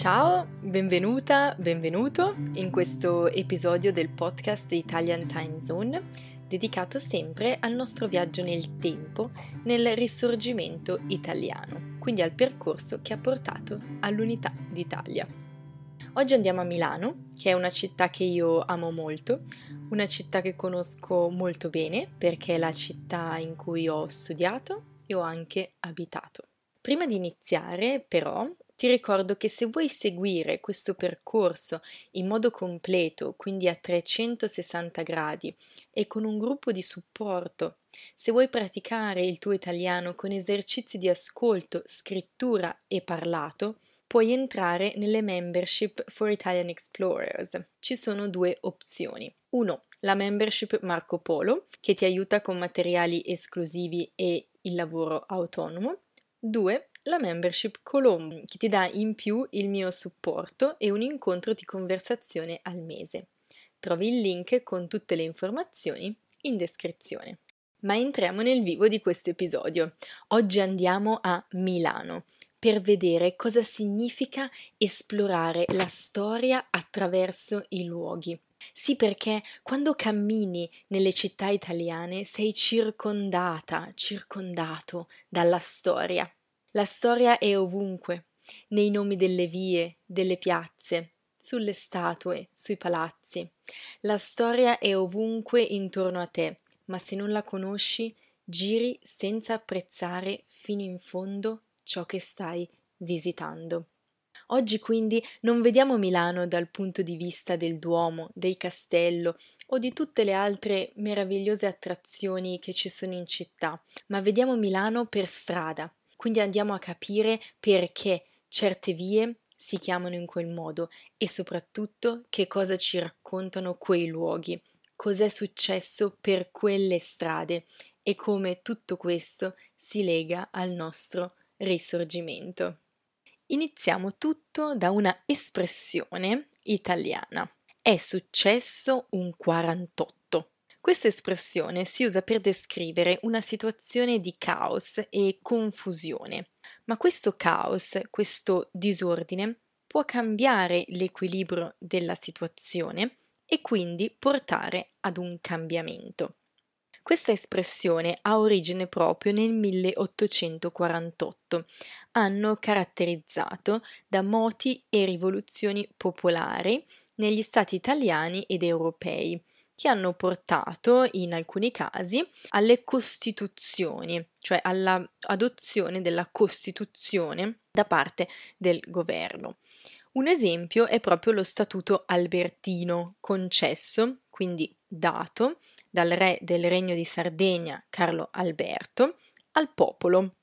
Ciao, benvenuta, benvenuto in questo episodio del podcast Italian Time Zone, dedicato sempre al nostro viaggio nel tempo, nel risorgimento italiano, quindi al percorso che ha portato all'unità d'Italia. Oggi andiamo a Milano, che è una città che io amo molto, una città che conosco molto bene perché è la città in cui ho studiato e ho anche abitato. Prima di iniziare, però, ti ricordo che se vuoi seguire questo percorso in modo completo, quindi a 360 gradi e con un gruppo di supporto, se vuoi praticare il tuo italiano con esercizi di ascolto, scrittura e parlato, puoi entrare nelle membership for Italian Explorers. Ci sono due opzioni. 1. La membership Marco Polo, che ti aiuta con materiali esclusivi e il lavoro autonomo. 2 la membership Colombo, che ti dà in più il mio supporto e un incontro di conversazione al mese. Trovi il link con tutte le informazioni in descrizione. Ma entriamo nel vivo di questo episodio. Oggi andiamo a Milano per vedere cosa significa esplorare la storia attraverso i luoghi. Sì, perché quando cammini nelle città italiane sei circondata, circondato dalla storia. La storia è ovunque, nei nomi delle vie, delle piazze, sulle statue, sui palazzi. La storia è ovunque intorno a te, ma se non la conosci, giri senza apprezzare fino in fondo ciò che stai visitando. Oggi quindi non vediamo Milano dal punto di vista del Duomo, del castello o di tutte le altre meravigliose attrazioni che ci sono in città, ma vediamo Milano per strada, quindi andiamo a capire perché certe vie si chiamano in quel modo e soprattutto che cosa ci raccontano quei luoghi, cos'è successo per quelle strade e come tutto questo si lega al nostro risorgimento. Iniziamo tutto da una espressione italiana. È successo un 48. Questa espressione si usa per descrivere una situazione di caos e confusione, ma questo caos, questo disordine, può cambiare l'equilibrio della situazione e quindi portare ad un cambiamento. Questa espressione ha origine proprio nel 1848, anno caratterizzato da moti e rivoluzioni popolari negli stati italiani ed europei, che hanno portato in alcuni casi alle costituzioni, cioè all'adozione della Costituzione da parte del governo. Un esempio è proprio lo Statuto Albertino, concesso, quindi dato, dal re del Regno di Sardegna Carlo Alberto al popolo,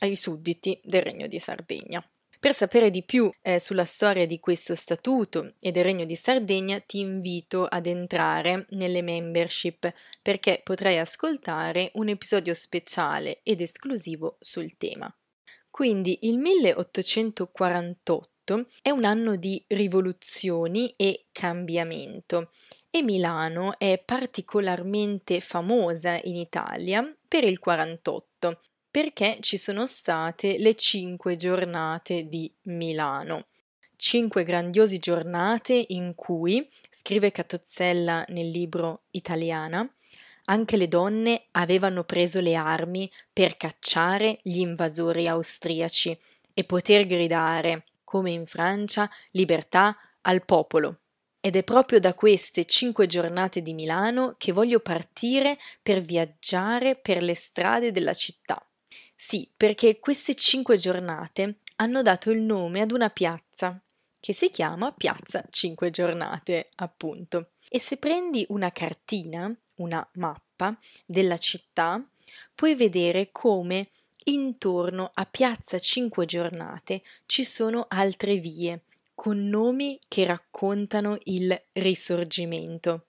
ai sudditi del Regno di Sardegna. Per sapere di più eh, sulla storia di questo statuto e del Regno di Sardegna ti invito ad entrare nelle membership perché potrai ascoltare un episodio speciale ed esclusivo sul tema. Quindi il 1848 è un anno di rivoluzioni e cambiamento e Milano è particolarmente famosa in Italia per il 48 perché ci sono state le cinque giornate di Milano. Cinque grandiose giornate in cui, scrive Catozzella nel libro Italiana, anche le donne avevano preso le armi per cacciare gli invasori austriaci e poter gridare, come in Francia, libertà al popolo. Ed è proprio da queste cinque giornate di Milano che voglio partire per viaggiare per le strade della città. Sì, perché queste cinque giornate hanno dato il nome ad una piazza che si chiama Piazza 5 Giornate, appunto. E se prendi una cartina, una mappa della città, puoi vedere come intorno a Piazza 5 Giornate ci sono altre vie con nomi che raccontano il risorgimento.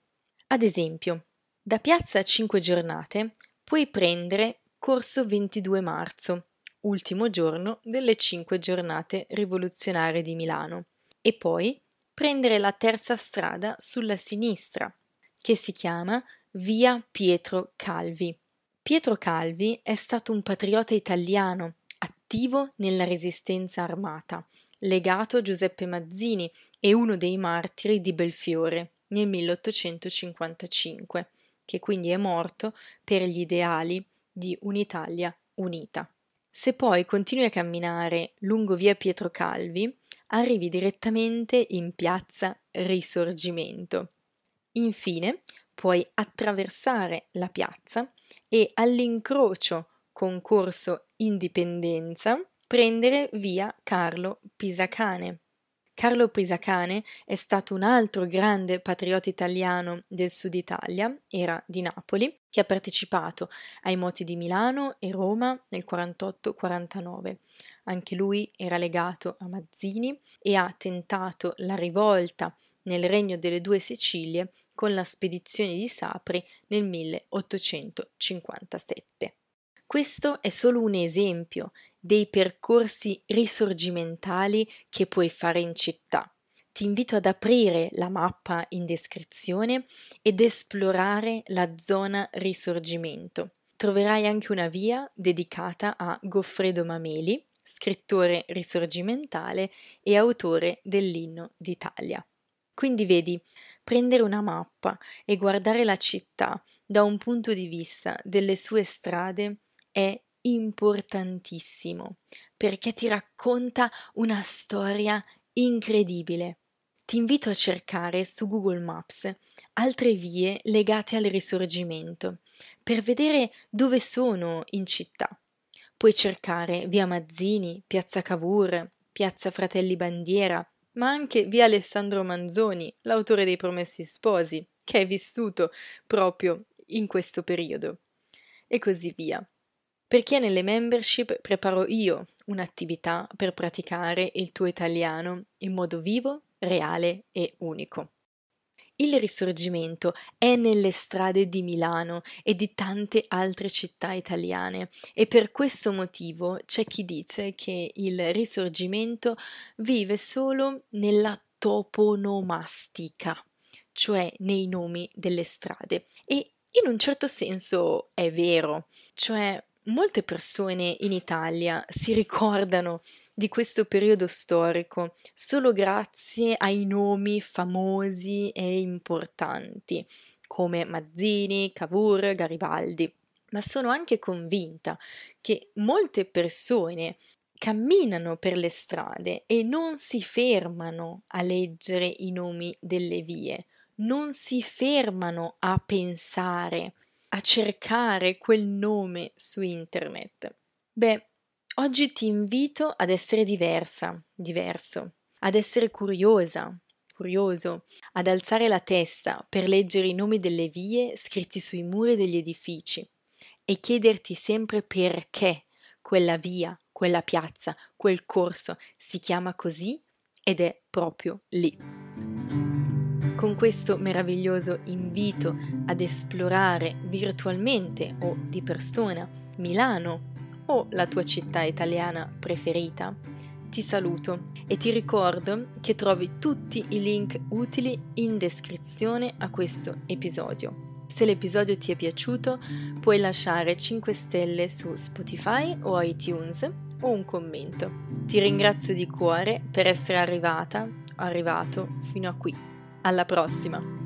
Ad esempio, da Piazza 5 Giornate puoi prendere corso 22 marzo, ultimo giorno delle cinque giornate rivoluzionarie di Milano, e poi prendere la terza strada sulla sinistra, che si chiama Via Pietro Calvi. Pietro Calvi è stato un patriota italiano, attivo nella resistenza armata, legato a Giuseppe Mazzini e uno dei martiri di Belfiore nel 1855, che quindi è morto per gli ideali di un'Italia unita. Se poi continui a camminare lungo via Pietro Calvi, arrivi direttamente in piazza Risorgimento. Infine, puoi attraversare la piazza e all'incrocio con Corso Indipendenza prendere via Carlo Pisacane. Carlo Pisacane è stato un altro grande patriota italiano del sud Italia, era di Napoli, che ha partecipato ai moti di Milano e Roma nel 48-49. Anche lui era legato a Mazzini e ha tentato la rivolta nel regno delle due Sicilie con la spedizione di Sapri nel 1857. Questo è solo un esempio dei percorsi risorgimentali che puoi fare in città. Ti invito ad aprire la mappa in descrizione ed esplorare la zona risorgimento. Troverai anche una via dedicata a Goffredo Mameli, scrittore risorgimentale e autore dell'inno d'Italia. Quindi vedi, prendere una mappa e guardare la città da un punto di vista delle sue strade è importantissimo perché ti racconta una storia incredibile. Ti invito a cercare su Google Maps altre vie legate al risorgimento per vedere dove sono in città. Puoi cercare via Mazzini, piazza Cavour, piazza Fratelli Bandiera, ma anche via Alessandro Manzoni, l'autore dei Promessi Sposi, che è vissuto proprio in questo periodo. E così via perché nelle membership preparo io un'attività per praticare il tuo italiano in modo vivo, reale e unico. Il risorgimento è nelle strade di Milano e di tante altre città italiane e per questo motivo c'è chi dice che il risorgimento vive solo nella toponomastica, cioè nei nomi delle strade. E in un certo senso è vero, cioè Molte persone in Italia si ricordano di questo periodo storico solo grazie ai nomi famosi e importanti come Mazzini, Cavour, Garibaldi, ma sono anche convinta che molte persone camminano per le strade e non si fermano a leggere i nomi delle vie, non si fermano a pensare a cercare quel nome su internet? Beh, oggi ti invito ad essere diversa, diverso, ad essere curiosa, curioso, ad alzare la testa per leggere i nomi delle vie scritti sui muri degli edifici e chiederti sempre perché quella via, quella piazza, quel corso si chiama così ed è proprio lì. Con questo meraviglioso invito ad esplorare virtualmente o di persona Milano o la tua città italiana preferita, ti saluto e ti ricordo che trovi tutti i link utili in descrizione a questo episodio. Se l'episodio ti è piaciuto, puoi lasciare 5 stelle su Spotify o iTunes o un commento. Ti ringrazio di cuore per essere arrivata, arrivato fino a qui. Alla prossima!